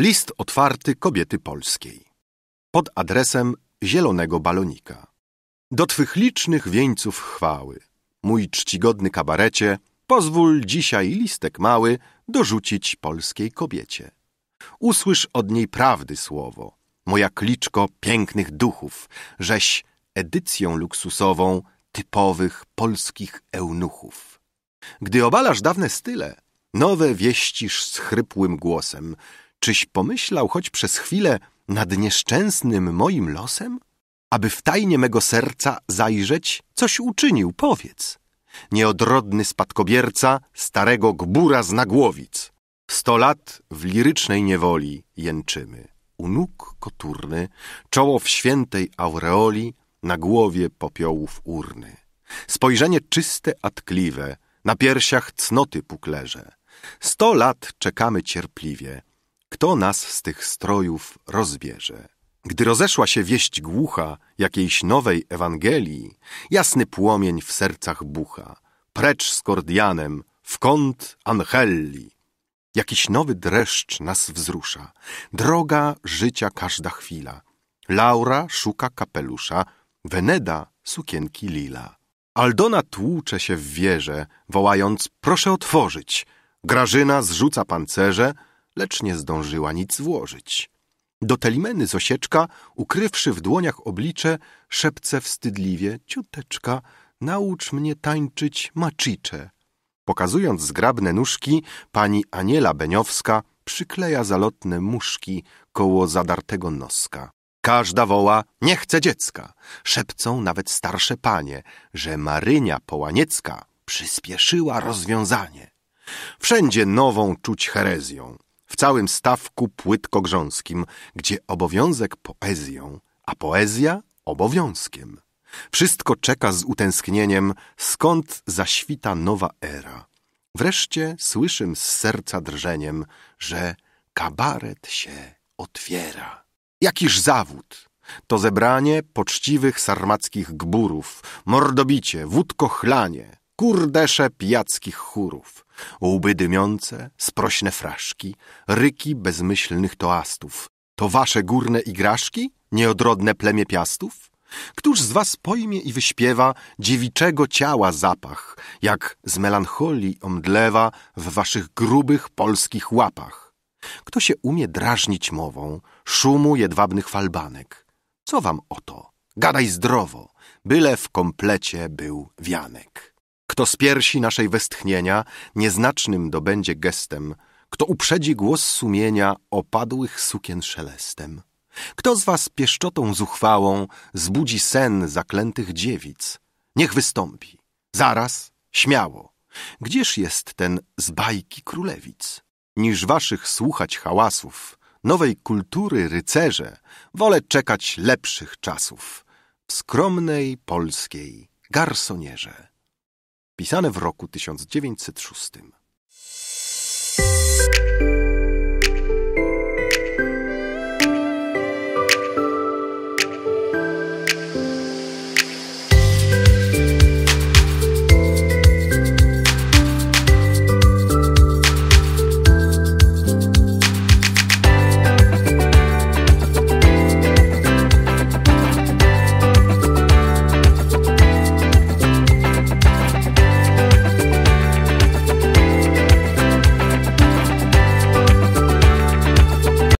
List otwarty kobiety polskiej pod adresem Zielonego Balonika. Do twych licznych wieńców chwały, mój czcigodny kabarecie, pozwól dzisiaj listek mały dorzucić polskiej kobiecie. Usłysz od niej prawdy słowo, moja kliczko pięknych duchów, żeś edycją luksusową typowych polskich eunuchów. Gdy obalasz dawne style, nowe wieścisz schrypłym głosem – Czyś pomyślał choć przez chwilę nad nieszczęsnym moim losem? Aby w tajnie mego serca zajrzeć, coś uczynił, powiedz. Nieodrodny spadkobierca starego gbura z nagłowic. Sto lat w lirycznej niewoli jęczymy. U nóg koturny, czoło w świętej aureoli, na głowie popiołów urny. Spojrzenie czyste, a tkliwe, na piersiach cnoty puklerze. Sto lat czekamy cierpliwie, kto nas z tych strojów rozbierze? Gdy rozeszła się wieść głucha jakiejś nowej Ewangelii, jasny płomień w sercach bucha. Precz z Kordianem, w kąt Angeli. Jakiś nowy dreszcz nas wzrusza. Droga życia każda chwila. Laura szuka kapelusza, Weneda sukienki lila. Aldona tłucze się w wieże, wołając: Proszę otworzyć. Grażyna zrzuca pancerze, lecz nie zdążyła nic złożyć. Do Telimeny Zosieczka, ukrywszy w dłoniach oblicze, szepce wstydliwie, ciuteczka, naucz mnie tańczyć maczicze. Pokazując zgrabne nóżki, pani Aniela Beniowska przykleja zalotne muszki koło zadartego noska. Każda woła, nie chce dziecka. Szepcą nawet starsze panie, że Marynia Połaniecka przyspieszyła rozwiązanie. Wszędzie nową czuć herezją w całym stawku płytko-grząskim, gdzie obowiązek poezją, a poezja obowiązkiem. Wszystko czeka z utęsknieniem, skąd zaświta nowa era. Wreszcie słyszym z serca drżeniem, że kabaret się otwiera. Jakiż zawód! To zebranie poczciwych sarmackich gburów, mordobicie, chlanie, kurdesze pijackich chórów łby dymiące, sprośne fraszki, ryki bezmyślnych toastów. To wasze górne igraszki, nieodrodne plemie piastów? Któż z was pojmie i wyśpiewa dziewiczego ciała zapach, jak z melancholii omdlewa w waszych grubych polskich łapach? Kto się umie drażnić mową szumu jedwabnych falbanek? Co wam o to? Gadaj zdrowo, byle w komplecie był wianek. Kto z piersi naszej westchnienia nieznacznym dobędzie gestem, kto uprzedzi głos sumienia opadłych sukien szelestem. Kto z was pieszczotą zuchwałą zbudzi sen zaklętych dziewic? Niech wystąpi. Zaraz, śmiało. Gdzież jest ten z bajki królewic? Niż waszych słuchać hałasów, nowej kultury rycerze, wolę czekać lepszych czasów w skromnej polskiej garsonierze pisane w roku 1906.